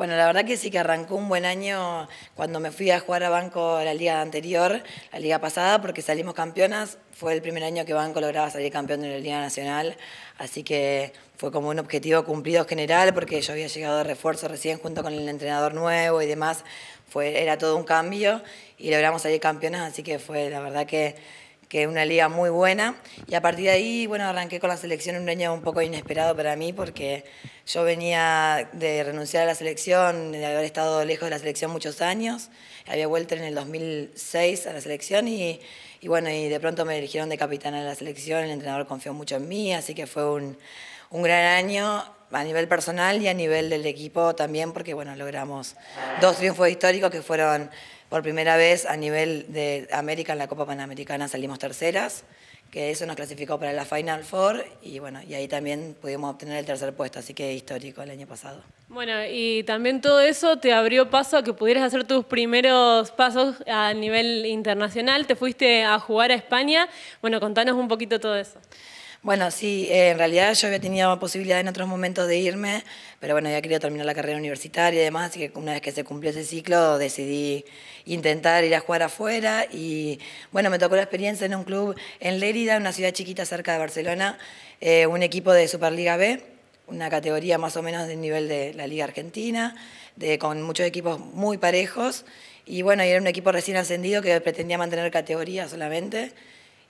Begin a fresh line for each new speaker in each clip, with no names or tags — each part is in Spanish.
Bueno, la verdad que sí que arrancó un buen año cuando me fui a jugar a Banco la liga anterior, la liga pasada, porque salimos campeonas. Fue el primer año que Banco lograba salir campeón de la Liga Nacional, así que fue como un objetivo cumplido general, porque yo había llegado de refuerzo recién junto con el entrenador nuevo y demás. Fue, era todo un cambio y logramos salir campeonas, así que fue la verdad que que es una liga muy buena. Y a partir de ahí, bueno, arranqué con la selección un año un poco inesperado para mí, porque yo venía de renunciar a la selección, de haber estado lejos de la selección muchos años. Había vuelto en el 2006 a la selección y, y bueno, y de pronto me eligieron de capitán de la selección, el entrenador confió mucho en mí, así que fue un, un gran año a nivel personal y a nivel del equipo también, porque bueno, logramos dos triunfos históricos que fueron por primera vez a nivel de América en la Copa Panamericana salimos terceras, que eso nos clasificó para la Final Four y bueno, y ahí también pudimos obtener el tercer puesto, así que histórico el año pasado.
Bueno, y también todo eso te abrió paso a que pudieras hacer tus primeros pasos a nivel internacional, te fuiste a jugar a España, bueno, contanos un poquito todo eso.
Bueno, sí, eh, en realidad yo había tenido posibilidad en otros momentos de irme, pero bueno, había querido terminar la carrera universitaria y demás, así que una vez que se cumplió ese ciclo decidí intentar ir a jugar afuera y bueno, me tocó la experiencia en un club en Lérida, una ciudad chiquita cerca de Barcelona, eh, un equipo de Superliga B, una categoría más o menos del nivel de la Liga Argentina, con muchos equipos muy parejos y bueno, era un equipo recién ascendido que pretendía mantener categoría solamente.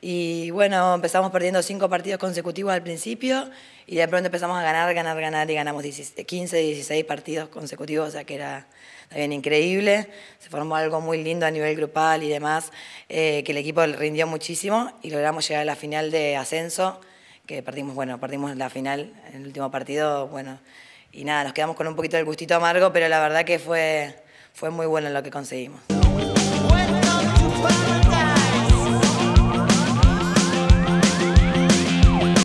Y bueno, empezamos perdiendo cinco partidos consecutivos al principio y de pronto empezamos a ganar, ganar, ganar y ganamos 15, 16 partidos consecutivos, o sea que era bien increíble. Se formó algo muy lindo a nivel grupal y demás, eh, que el equipo rindió muchísimo y logramos llegar a la final de ascenso, que perdimos, bueno, perdimos la final en el último partido, bueno, y nada, nos quedamos con un poquito del gustito amargo, pero la verdad que fue, fue muy bueno lo que conseguimos.